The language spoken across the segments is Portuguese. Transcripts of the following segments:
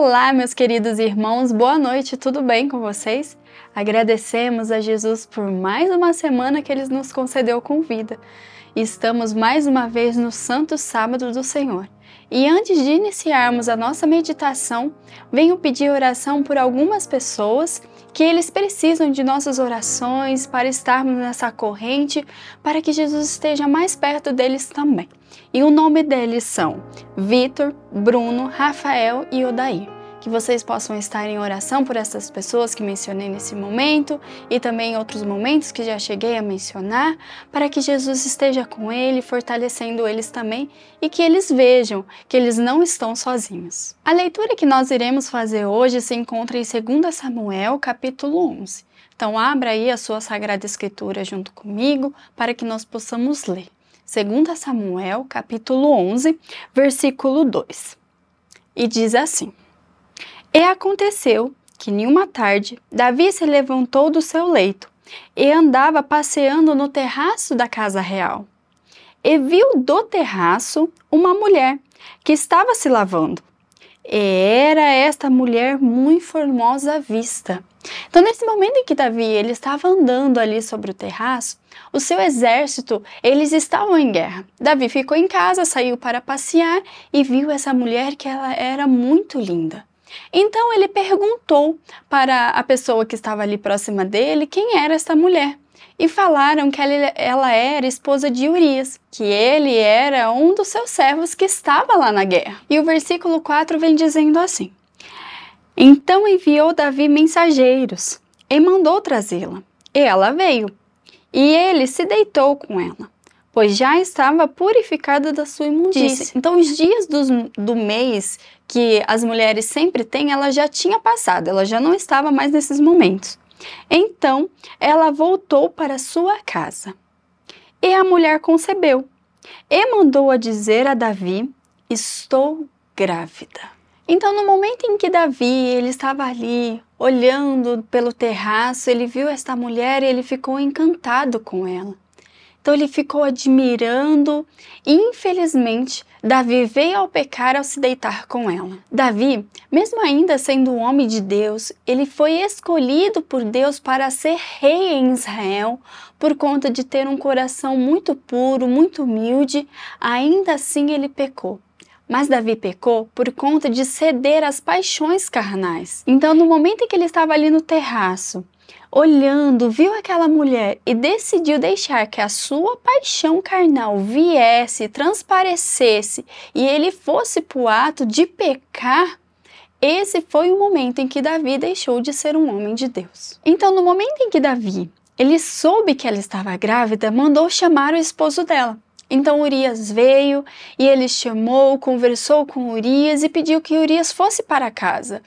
Olá, meus queridos irmãos, boa noite, tudo bem com vocês? Agradecemos a Jesus por mais uma semana que Ele nos concedeu com vida. Estamos mais uma vez no Santo Sábado do Senhor. E antes de iniciarmos a nossa meditação, venho pedir oração por algumas pessoas que eles precisam de nossas orações para estarmos nessa corrente, para que Jesus esteja mais perto deles também. E o nome deles são Vitor, Bruno, Rafael e Odair que vocês possam estar em oração por essas pessoas que mencionei nesse momento e também outros momentos que já cheguei a mencionar, para que Jesus esteja com ele, fortalecendo eles também e que eles vejam que eles não estão sozinhos. A leitura que nós iremos fazer hoje se encontra em 2 Samuel, capítulo 11. Então abra aí a sua Sagrada Escritura junto comigo para que nós possamos ler. 2 Samuel, capítulo 11, versículo 2. E diz assim: e aconteceu que, em uma tarde, Davi se levantou do seu leito e andava passeando no terraço da casa real. E viu do terraço uma mulher que estava se lavando. E era esta mulher muito formosa à vista. Então, nesse momento em que Davi ele estava andando ali sobre o terraço, o seu exército, eles estavam em guerra. Davi ficou em casa, saiu para passear e viu essa mulher que ela era muito linda. Então ele perguntou para a pessoa que estava ali próxima dele quem era essa mulher. E falaram que ela, era esposa de Urias, que ele era um dos seus servos que estava lá na guerra. E o versículo 4 vem dizendo assim: Então enviou Davi mensageiros e mandou trazê-la. E ela veio, e ele se deitou com ela pois já estava purificada da sua imundícia. Então, os dias do, do mês que as mulheres sempre têm, ela já tinha passado, ela já não estava mais nesses momentos. Então, ela voltou para sua casa. E a mulher concebeu e mandou a dizer a Davi: Estou grávida. Então, no momento em que Davi ele estava ali olhando pelo terraço, ele viu esta mulher e ele ficou encantado com ela. Então ele ficou admirando e, infelizmente, Davi veio ao pecar ao se deitar com ela. Davi, mesmo ainda sendo um homem de Deus, ele foi escolhido por Deus para ser rei em Israel por conta de ter um coração muito puro, muito humilde, ainda assim ele pecou. Mas Davi pecou por conta de ceder às paixões carnais. Então, no momento em que ele estava ali no terraço, olhando, viu aquela mulher e decidiu deixar que a sua paixão carnal viesse, transparecesse e ele fosse para o ato de pecar, esse foi o momento em que Davi deixou de ser um homem de Deus. Então, no momento em que Davi ele soube que ela estava grávida, mandou chamar o esposo dela. Então Urias veio e ele chamou, conversou com Urias e pediu que Urias fosse para casa.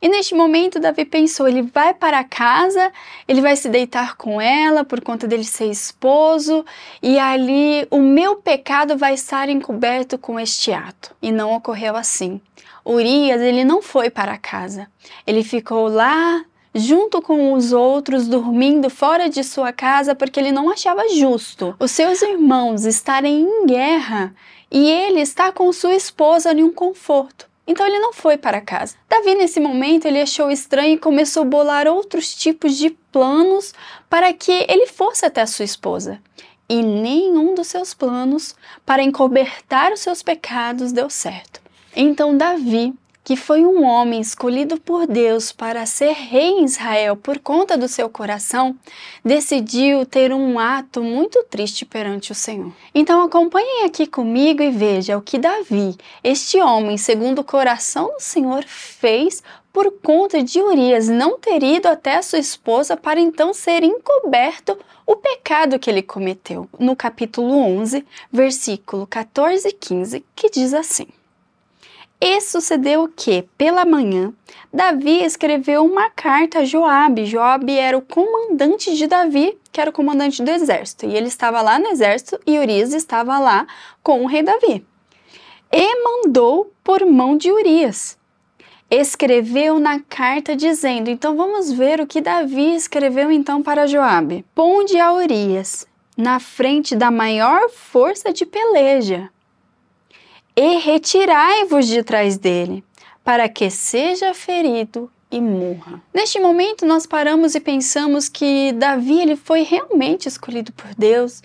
E neste momento, Davi pensou: ele vai para casa, ele vai se deitar com ela por conta dele ser esposo, e ali o meu pecado vai estar encoberto com este ato. E não ocorreu assim. Urias, ele não foi para casa. Ele ficou lá junto com os outros, dormindo fora de sua casa, porque ele não achava justo os seus irmãos estarem em guerra e ele está com sua esposa em um conforto. Então ele não foi para casa. Davi, nesse momento, ele achou estranho e começou a bolar outros tipos de planos para que ele fosse até a sua esposa. E nenhum dos seus planos para encobertar os seus pecados deu certo. Então Davi que foi um homem escolhido por Deus para ser rei em Israel por conta do seu coração, decidiu ter um ato muito triste perante o Senhor. Então acompanhem aqui comigo e veja o que Davi, este homem segundo o coração do Senhor, fez por conta de Urias não ter ido até sua esposa para então ser encoberto o pecado que ele cometeu. No capítulo 11, versículo 14 e 15, que diz assim: e sucedeu que, pela manhã, Davi escreveu uma carta a Joabe. Joabe era o comandante de Davi, que era o comandante do exército, e ele estava lá no exército e Urias estava lá com o rei Davi. E mandou por mão de Urias. Escreveu na carta dizendo: Então vamos ver o que Davi escreveu então para Joabe. Ponde a Urias na frente da maior força de peleja e retirai-vos de trás dele, para que seja ferido e morra. Neste momento nós paramos e pensamos que Davi ele foi realmente escolhido por Deus.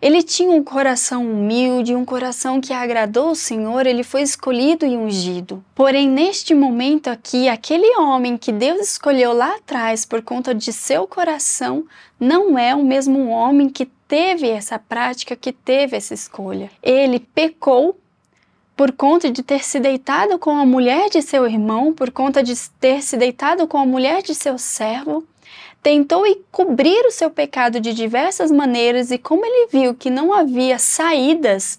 Ele tinha um coração humilde, um coração que agradou o Senhor, ele foi escolhido e ungido. Porém, neste momento aqui, aquele homem que Deus escolheu lá atrás por conta de seu coração não é o mesmo homem que teve essa prática, que teve essa escolha. Ele pecou por conta de ter se deitado com a mulher de seu irmão, por conta de ter se deitado com a mulher de seu servo, tentou encobrir o seu pecado de diversas maneiras e como ele viu que não havia saídas,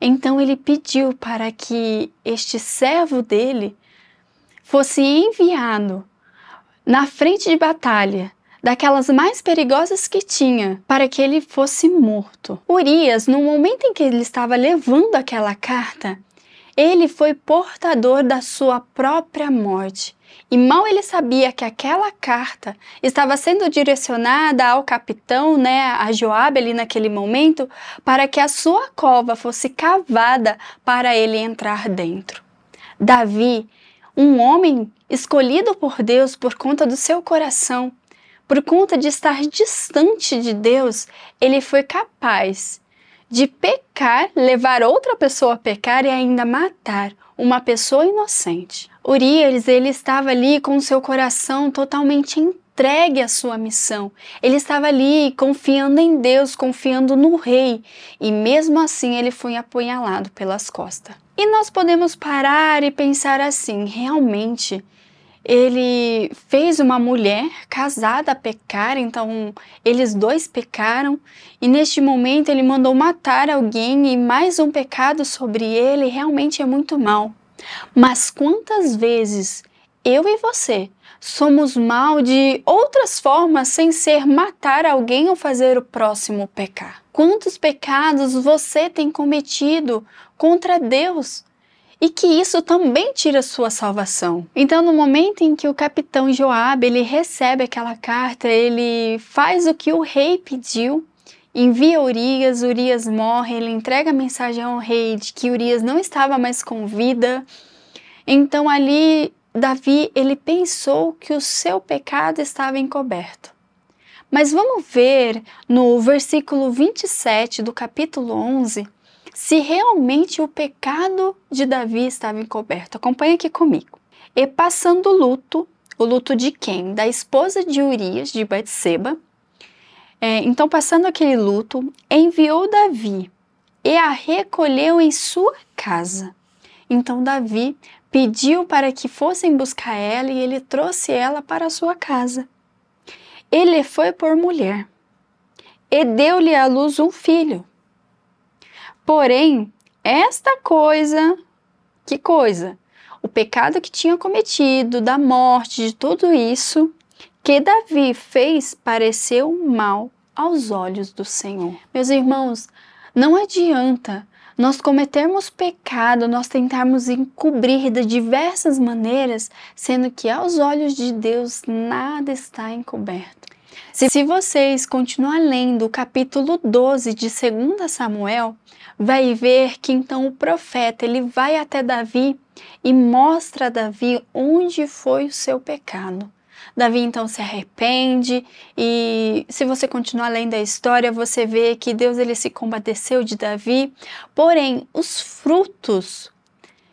então ele pediu para que este servo dele fosse enviado na frente de batalha daquelas mais perigosas que tinha, para que ele fosse morto. Urias, no momento em que ele estava levando aquela carta, ele foi portador da sua própria morte. E mal ele sabia que aquela carta estava sendo direcionada ao capitão, né, a Joabe ali naquele momento, para que a sua cova fosse cavada para ele entrar dentro. Davi, um homem escolhido por Deus por conta do seu coração, por conta de estar distante de Deus, ele foi capaz de pecar, levar outra pessoa a pecar e ainda matar uma pessoa inocente. Urias, ele estava ali com seu coração totalmente entregue à sua missão. Ele estava ali confiando em Deus, confiando no rei, e mesmo assim ele foi apunhalado pelas costas. E nós podemos parar e pensar assim, realmente, ele fez uma mulher casada pecar, então eles dois pecaram, e neste momento ele mandou matar alguém e mais um pecado sobre ele realmente é muito mal. Mas quantas vezes eu e você somos mal de outras formas sem ser matar alguém ou fazer o próximo pecar? Quantos pecados você tem cometido contra Deus? e que isso também tira sua salvação. Então, no momento em que o capitão Joabe ele recebe aquela carta, ele faz o que o rei pediu, envia Urias, Urias morre, ele entrega a mensagem ao rei de que Urias não estava mais com vida. Então ali Davi, ele pensou que o seu pecado estava encoberto. Mas vamos ver no versículo 27 do capítulo 11 se realmente o pecado de Davi estava encoberto. acompanha aqui comigo. E passando o luto, o luto de quem? Da esposa de Urias, de Batseba. É, então, passando aquele luto, enviou Davi e a recolheu em sua casa. Então, Davi pediu para que fossem buscar ela e ele trouxe ela para sua casa. Ele foi por mulher e deu-lhe à luz um filho. Porém, esta coisa, que coisa? O pecado que tinha cometido, da morte, de tudo isso, que Davi fez, pareceu mal aos olhos do Senhor. Meus irmãos, não adianta nós cometermos pecado, nós tentarmos encobrir de diversas maneiras, sendo que aos olhos de Deus nada está encoberto. Se vocês continuar lendo o capítulo 12 de 2 Samuel, vai ver que então o profeta ele vai até Davi e mostra a Davi onde foi o seu pecado. Davi então se arrepende e se você continuar lendo a história, você vê que Deus ele se compadeceu de Davi, porém os frutos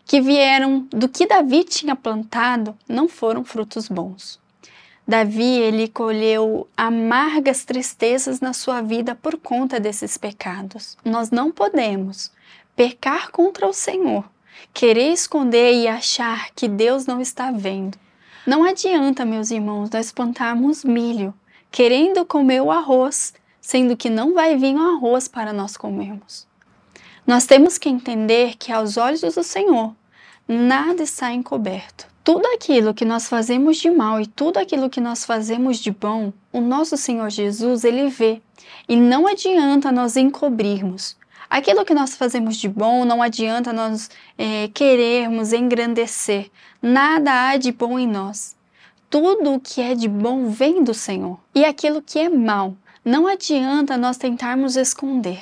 que vieram do que Davi tinha plantado não foram frutos bons. Davi, ele colheu amargas tristezas na sua vida por conta desses pecados. Nós não podemos pecar contra o Senhor, querer esconder e achar que Deus não está vendo. Não adianta, meus irmãos, nós plantarmos milho, querendo comer o arroz, sendo que não vai vir o arroz para nós comermos. Nós temos que entender que aos olhos do Senhor nada está encoberto. Tudo aquilo que nós fazemos de mal e tudo aquilo que nós fazemos de bom, o nosso Senhor Jesus, ele vê. E não adianta nós encobrirmos. Aquilo que nós fazemos de bom, não adianta nós é, querermos engrandecer. Nada há de bom em nós. Tudo o que é de bom vem do Senhor. E aquilo que é mal, não adianta nós tentarmos esconder.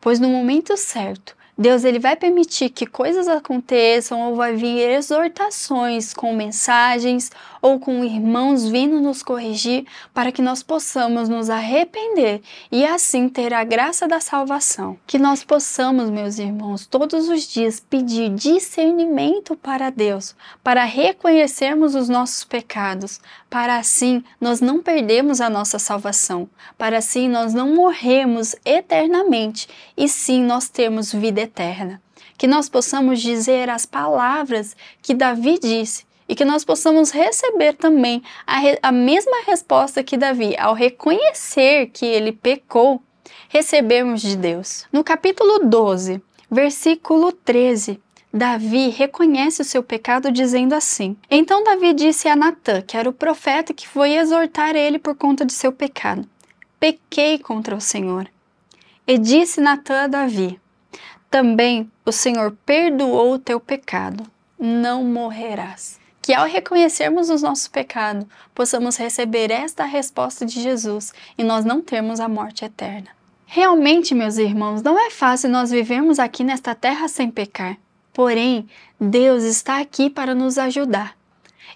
Pois no momento certo, Deus ele vai permitir que coisas aconteçam ou vai vir exortações com mensagens ou com irmãos vindo nos corrigir para que nós possamos nos arrepender e assim ter a graça da salvação. Que nós possamos, meus irmãos, todos os dias pedir discernimento para Deus, para reconhecermos os nossos pecados, para assim nós não perdermos a nossa salvação, para assim nós não morremos eternamente e sim nós termos vida eterna eterna. Que nós possamos dizer as palavras que Davi disse e que nós possamos receber também a, re a mesma resposta que Davi, ao reconhecer que ele pecou, recebemos de Deus. No capítulo 12, versículo 13. Davi reconhece o seu pecado dizendo assim: Então Davi disse a Natã, que era o profeta que foi exortar ele por conta de seu pecado: Pequei contra o Senhor. E disse Natã a Davi: também o Senhor perdoou o teu pecado, não morrerás. Que ao reconhecermos o nosso pecado, possamos receber esta resposta de Jesus e nós não termos a morte eterna. Realmente, meus irmãos, não é fácil nós vivermos aqui nesta terra sem pecar. Porém, Deus está aqui para nos ajudar.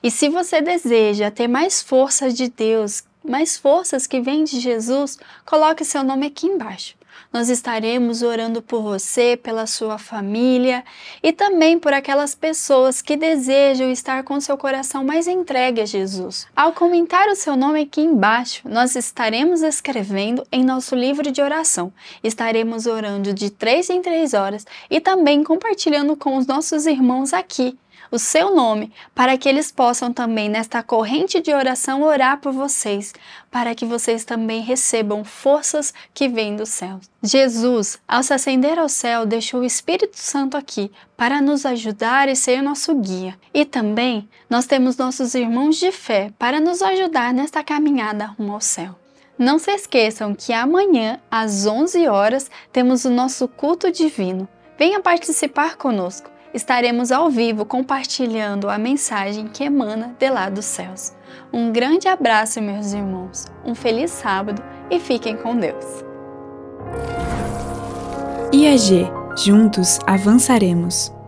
E se você deseja ter mais forças de Deus, mais forças que vêm de Jesus, coloque seu nome aqui embaixo. Nós estaremos orando por você, pela sua família e também por aquelas pessoas que desejam estar com seu coração mais entregue a Jesus. Ao comentar o seu nome aqui embaixo, nós estaremos escrevendo em nosso livro de oração. Estaremos orando de três em três horas e também compartilhando com os nossos irmãos aqui o seu nome, para que eles possam também, nesta corrente de oração, orar por vocês, para que vocês também recebam forças que vêm do céu. Jesus, ao se ascender ao céu, deixou o Espírito Santo aqui para nos ajudar e ser o nosso guia. E também nós temos nossos irmãos de fé para nos ajudar nesta caminhada rumo ao céu. Não se esqueçam que amanhã, às 11 horas, temos o nosso culto divino. Venha participar conosco estaremos ao vivo compartilhando a mensagem que emana de lá dos céus. Um grande abraço, meus irmãos, um feliz sábado e fiquem com Deus. IAG Juntos avançaremos.